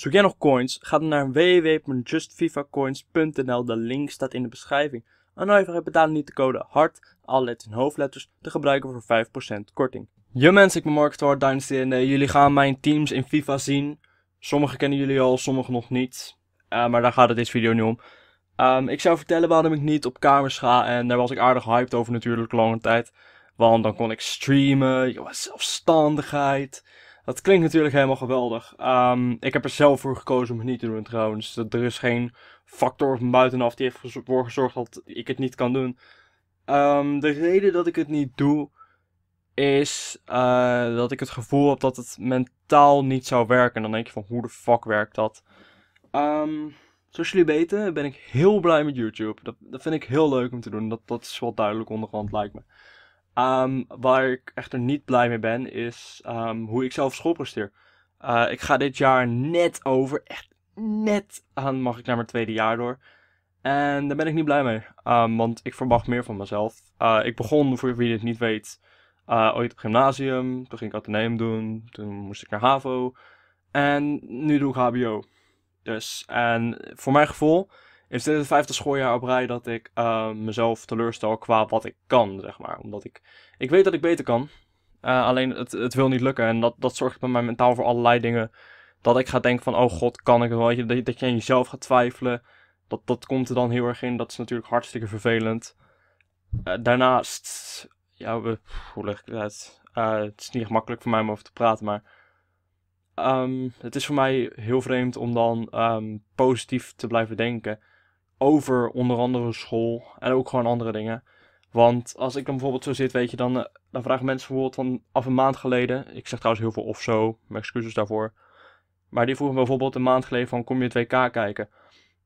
Zoek jij nog coins? Ga dan naar www.justfifacoins.nl. De link staat in de beschrijving. En nou even betalen niet de code HART, allet in hoofdletters, te gebruiken voor 5% korting. Yo mensen, ik ben Mark Thor Dynasty en jullie gaan mijn teams in FIFA zien. Sommige kennen jullie al, sommige nog niet. Eh, maar daar gaat het deze video niet om. Ehm, ik zou vertellen waarom ik niet op kamers ga en daar was ik aardig hyped over natuurlijk lange tijd. Want dan kon ik streamen, zelfstandigheid. Dat klinkt natuurlijk helemaal geweldig. Ehm, ik heb er zelf voor gekozen om het niet te doen trouwens. Er is geen factor van buitenaf die heeft ervoor gezorgd dat ik het niet kan doen. Ehm, de reden dat ik het niet doe is eh, dat ik het gevoel heb dat het mentaal niet zou werken. En dan denk je van hoe de fuck werkt dat? Ehm, zoals jullie weten ben ik heel blij met YouTube. Dat, dat vind ik heel leuk om te doen. Dat, dat is wel duidelijk onderhand lijkt me. Ehm, waar ik echter niet blij mee ben, is ehm, hoe ik zelf school presteer. Eh, ik ga dit jaar net over, echt net aan mag ik naar mijn tweede jaar door. En daar ben ik niet blij mee, ehm, want ik verwacht meer van mezelf. Eh, ik begon, voor wie dit niet weet, eh, ooit op gymnasium. Toen ging ik ateneum doen, toen moest ik naar HAVO. En nu doe ik HBO. Dus, en voor mijn gevoel is dit het vijfde schooljaar op rij dat ik ehm, mezelf teleurstel qua wat ik kan, zeg maar. Omdat ik, ik weet dat ik beter kan, eh, alleen het, het wil niet lukken. En dat, dat zorgt bij mij mentaal voor allerlei dingen. Dat ik ga denken van, oh god, kan ik het wel? Dat je, dat je aan jezelf gaat twijfelen. Dat, dat komt er dan heel erg in. Dat is natuurlijk hartstikke vervelend. Eh, daarnaast, ja, we, hoe leg ik dat? Eh, het is niet echt makkelijk voor mij om over te praten, maar... Ehm, het is voor mij heel vreemd om dan ehm, positief te blijven denken over onder andere school en ook gewoon andere dingen. Want als ik dan bijvoorbeeld zo zit, weet je, dan, eh, dan vragen mensen bijvoorbeeld van af een maand geleden. Ik zeg trouwens heel veel of zo, mijn excuses daarvoor. Maar die vroegen me bijvoorbeeld een maand geleden van kom je het WK kijken?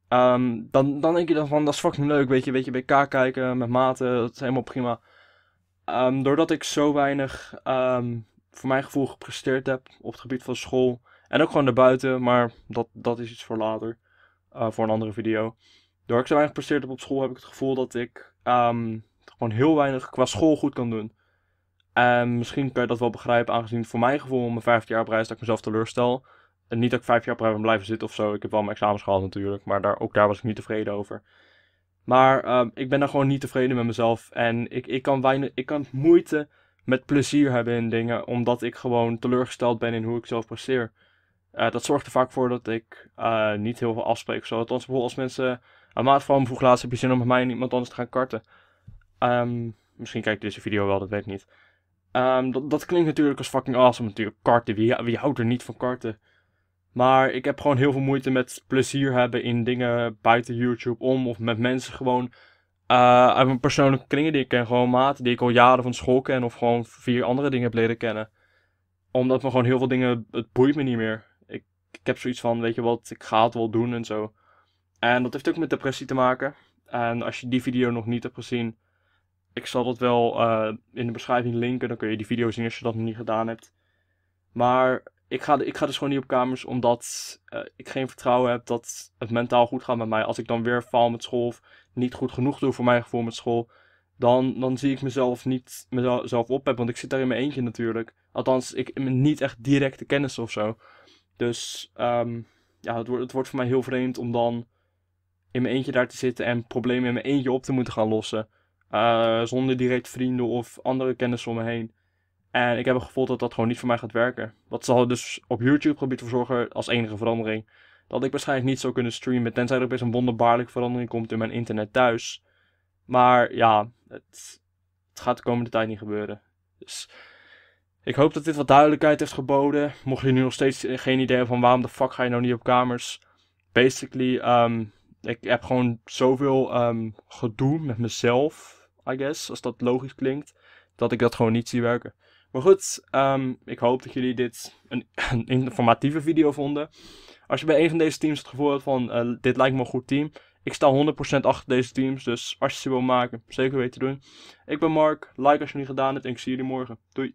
Ehm, dan, dan denk je dan van dat is fucking leuk, weet je, weet je WK kijken met maten, dat is helemaal prima. Ehm, doordat ik zo weinig ehm, voor mijn gevoel gepresteerd heb op het gebied van school en ook gewoon buiten, maar dat, dat is iets voor later, eh, voor een andere video. Door ik zo weinig presteerd heb op school, heb ik het gevoel dat ik ehm, gewoon heel weinig qua school goed kan doen. En misschien kan je dat wel begrijpen, aangezien voor mijn gevoel, mijn vijfde jaar op reis, dat ik mezelf teleurstel. En niet dat ik vijf jaar op reis ben blijven zitten of zo. Ik heb wel mijn examens gehaald natuurlijk, maar daar, ook daar was ik niet tevreden over. Maar ehm, ik ben daar gewoon niet tevreden met mezelf. En ik, ik, kan weinig, ik kan moeite met plezier hebben in dingen, omdat ik gewoon teleurgesteld ben in hoe ik zelf presteer. Eh, dat zorgt er vaak voor dat ik eh, niet heel veel afspreek. Zodat als, bijvoorbeeld als mensen aan maat van vroeg laatst heb je zin om met mij en iemand anders te gaan karten. Um, misschien kijkt deze video wel, dat weet ik niet. Ehm, dat, dat, klinkt natuurlijk als fucking awesome natuurlijk. Karten, wie, wie houdt er niet van karten? Maar ik heb gewoon heel veel moeite met plezier hebben in dingen buiten YouTube om. Of met mensen gewoon uh, uit mijn persoonlijke kringen die ik ken. Gewoon maten die ik al jaren van school ken. Of gewoon vier andere dingen heb leren kennen. Omdat me gewoon heel veel dingen, het boeit me niet meer ik heb zoiets van, weet je wat, ik ga het wel doen en zo. En dat heeft ook met depressie te maken. En als je die video nog niet hebt gezien, ik zal dat wel eh, in de beschrijving linken. Dan kun je die video zien als je dat nog niet gedaan hebt. Maar ik ga, ik ga dus gewoon niet op kamers, omdat eh, ik geen vertrouwen heb dat het mentaal goed gaat met mij. Als ik dan weer faal met school of niet goed genoeg doe voor mijn gevoel met school, dan, dan zie ik mezelf niet mezelf op hebben. Want ik zit daar in mijn eentje natuurlijk. Althans, ik niet echt directe kennis of zo. Dus ehm, ja, het wordt, het wordt voor mij heel vreemd om dan in mijn eentje daar te zitten en problemen in mijn eentje op te moeten gaan lossen. Eh, zonder direct vrienden of andere kennis om me heen. En ik heb het gevoel dat dat gewoon niet voor mij gaat werken. Dat zal dus op YouTube gebied voor zorgen als enige verandering. Dat ik waarschijnlijk niet zou kunnen streamen. Tenzij er weer een wonderbaarlijke verandering komt in mijn internet thuis. Maar ja, het, het gaat de komende tijd niet gebeuren. Dus ik hoop dat dit wat duidelijkheid heeft geboden. Mocht je nu nog steeds eh, geen idee hebben van waarom de fuck ga je nou niet op kamers. Basically, ehm, ik heb gewoon zoveel ehm, gedoe met mezelf, I guess, als dat logisch klinkt, dat ik dat gewoon niet zie werken. Maar goed, ehm, ik hoop dat jullie dit een, informatieve video vonden. Als je bij een van deze teams het gevoel hebt van, eh, dit lijkt me een goed team. Ik sta 100% achter deze teams, dus als je ze wil maken, zeker weten doen. Ik ben Mark, like als je het niet gedaan hebt en ik zie jullie morgen. Doei!